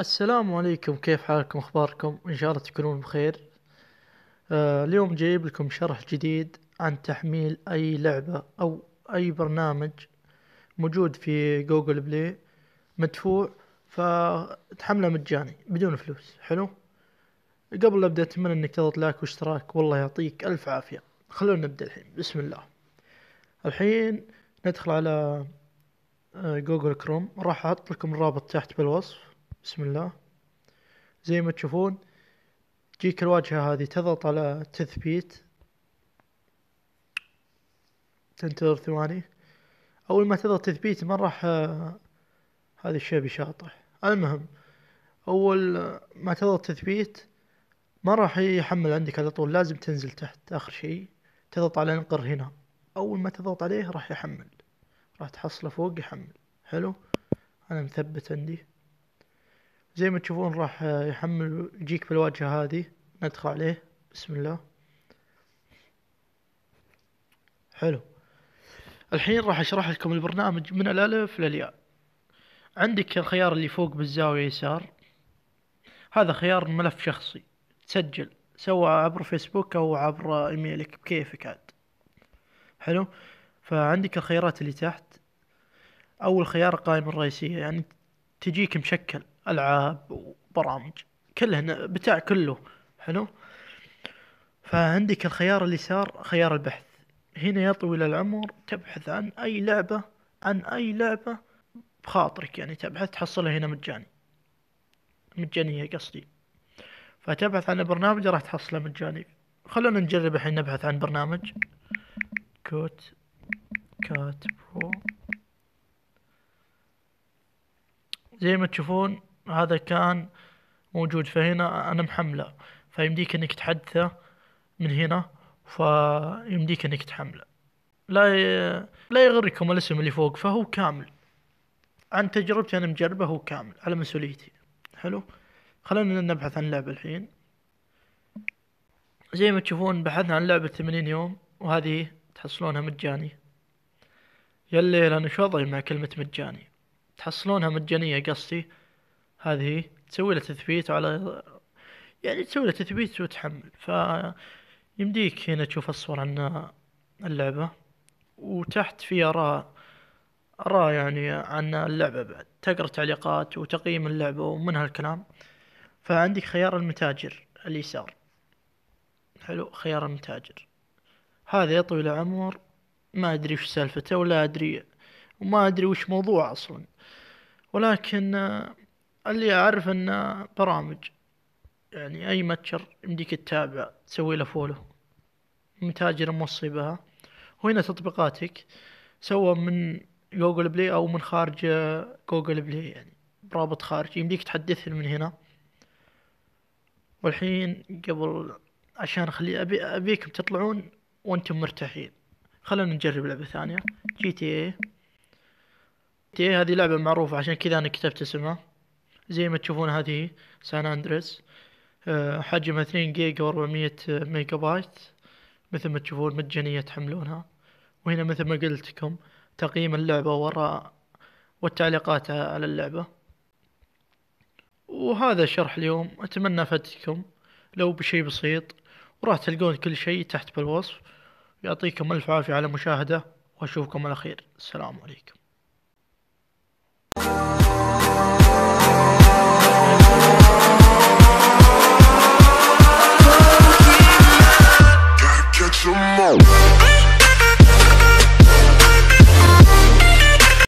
السلام عليكم كيف حالكم اخباركم ان شاء الله تكونون بخير آه اليوم جايب لكم شرح جديد عن تحميل اي لعبة او اي برنامج موجود في جوجل بلاي مدفوع فتحمله مجاني بدون فلوس حلو قبل لا ابدا اتمنى انك تضغط لايك واشتراك والله يعطيك الف عافية خلونا نبدا الحين بسم الله الحين ندخل على آه، جوجل كروم راح احط لكم الرابط تحت بالوصف بسم الله زي ما تشوفون تجيك الواجهة هذه تضغط على تثبيت تنتظر ثواني اول ما تضغط تثبيت ما راح آه، هذا الشيء بيشاطح المهم اول ما تضغط تثبيت ما راح يحمل عندك على طول لازم تنزل تحت اخر شيء تضغط على انقر هنا اول ما تضغط عليه راح يحمل راح تحصله فوق يحمل حلو انا مثبت عندي زي ما تشوفون راح يحمل يجيك بالواجهة هذه ندخل عليه بسم الله حلو الحين راح اشرح لكم البرنامج من الالف للياء عندك الخيار اللي فوق بالزاوية يسار هذا خيار ملف شخصي تسجل سواء عبر فيسبوك او عبر ايميلك بكيفك عاد حلو فعندك الخيارات اللي تحت اول خيار القائمة الرئيسية يعني تجيك مشكل العاب وبرامج كله بتاع كله حلو فعندك الخيار اليسار خيار البحث هنا يا طويل العمر تبحث عن اي لعبة عن اي لعبة بخاطرك يعني تبحث تحصلها هنا مجاني مجانية قصدي فتبحث عن برنامج راح تحصله مجاني خلونا نجرب الحين نبحث عن برنامج كوت كات برو زي ما تشوفون هذا كان موجود فهنا انا محمله فيمديك انك تحدثه من هنا فيمديك انك تحمله لا ي... لا يغركم الاسم اللي فوق فهو كامل عن تجربتي انا مجربه هو كامل على مسؤوليتي حلو خلينا نبحث عن لعبة الحين زي ما تشوفون بحثنا عن لعبة ثمانين يوم وهذه تحصلونها مجاني يا الليل انا شو مع كلمة مجاني تحصلونها مجانية قصدي هذه تسوي له تثبيت على يعني تسوي له تثبيت وتحمل ف يمديك هنا تشوف الصور عن اللعبة وتحت في آراء آراء يعني عن اللعبة بعد تقرأ تعليقات وتقييم اللعبة ومن هالكلام فعندك خيار المتاجر اليسار حلو خيار المتاجر هذا يا طويل العمر ما أدري وش سالفته ولا أدري وما أدري وش موضوع أصلا ولكن اللي اعرف ان برامج يعني اي متجر يمديك تتابع تسوي له فولو متاجر موصي بها وهنا تطبيقاتك سواء من جوجل بلاي او من خارج جوجل بلاي يعني برابط خارجي يمديك تحدثهم من هنا والحين قبل عشان اخلي أبي ابيكم تطلعون وانتم مرتاحين خلونا نجرب لعبة ثانية جي تي إيه. جي تي اي هذه لعبة معروفة عشان كذا انا كتبت اسمها زي ما تشوفون هذه سان اندريس آه، حجمها 2 جيجا و400 ميجا بايت مثل ما تشوفون مجانية تحملونها وهنا مثل ما لكم تقييم اللعبة وراء والتعليقات على اللعبة وهذا شرح اليوم أتمنى فاتكم لو بشي بسيط وراح تلقون كل شيء تحت بالوصف يعطيكم ألف عافية على المشاهدة وأشوفكم خير السلام عليكم